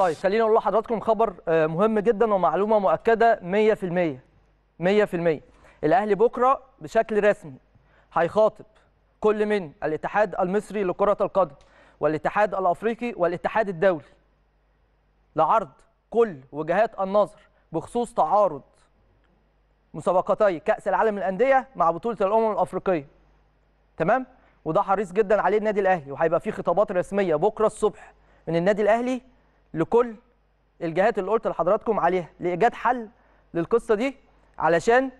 طيب خليني اقول لحضراتكم خبر آه، مهم جدا ومعلومه مؤكده 100% 100% الاهلي بكره بشكل رسمي هيخاطب كل من الاتحاد المصري لكره القدم والاتحاد الافريقي والاتحاد الدولي لعرض كل وجهات النظر بخصوص تعارض مسابقتي كاس العالم للانديه مع بطوله الامم الافريقيه تمام وده حريص جدا عليه النادي الاهلي وهيبقى في خطابات رسميه بكره الصبح من النادي الاهلي لكل الجهات اللي قلت لحضراتكم عليها لايجاد حل للقصه دي علشان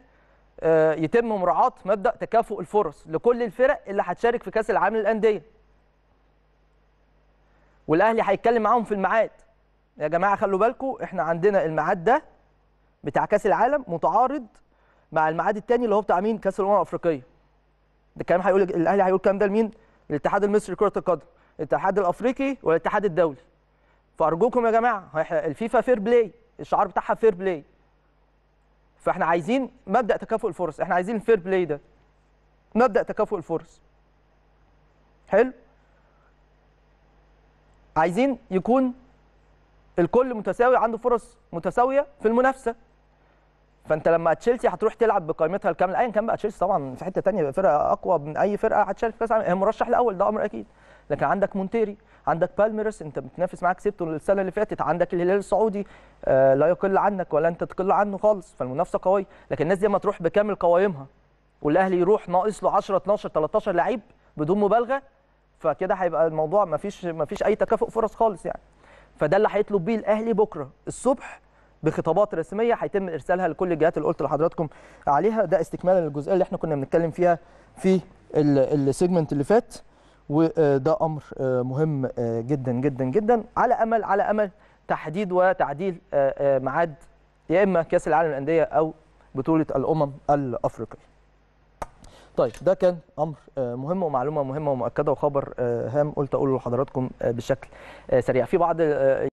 آه، يتم مراعاه مبدا تكافؤ الفرص لكل الفرق اللي هتشارك في كاس العالم للانديه والاهلي هيتكلم معاهم في الميعاد يا جماعه خلوا بالكم احنا عندنا الميعاد ده بتاع كاس العالم متعارض مع الميعاد الثاني اللي هو بتاع مين كاس الامم الافريقيه ده الكلام هيقول الاهلي هيقول الكلام ده لمين الاتحاد المصري لكره القدم الاتحاد الافريقي والاتحاد الدولي فارجوكم يا جماعه الفيفا فير بلاي الشعار بتاعها فير بلاي فاحنا عايزين مبدا تكافؤ الفرص احنا عايزين الفير بلاي ده مبدا تكافؤ الفرص حلو عايزين يكون الكل متساوي عنده فرص متساويه في المنافسه فانت لما تشيلسي هتروح تلعب بقيمتها الكامله ايا كان بقى تشيلسي طبعا في حته ثانيه فرقه اقوى من اي فرقه هتشارك في كاس العالم هي مرشح الاول ده امر اكيد لكن عندك مونتيري عندك بالميرس انت بتنافس معاك سيبتو السنه اللي فاتت عندك الهلال السعودي آه لا يقل عنك ولا انت تقل عنه خالص فالمنافسه قويه لكن الناس دي ما تروح بكامل قوائمها والاهلي يروح ناقص له 10 12 13 لعيب بدون مبالغه فكده هيبقى الموضوع ما فيش ما فيش اي تكافؤ فرص خالص يعني فده اللي هيطلب بيه الاهلي بكره الصبح بخطابات رسميه هيتم ارسالها لكل الجهات اللي قلت لحضراتكم عليها ده استكمالا للجزئيه اللي احنا كنا بنتكلم فيها في السيجمنت اللي فات وده امر آه، مهم آه، جدا جدا جدا على امل على امل تحديد وتعديل آه، ميعاد يا اما كاس العالم للانديه او بطوله الامم الافريقيه. طيب ده كان امر مهم ومعلومه مهمه ومؤكده وخبر هام قلت اقوله لحضراتكم بشكل سريع في بعض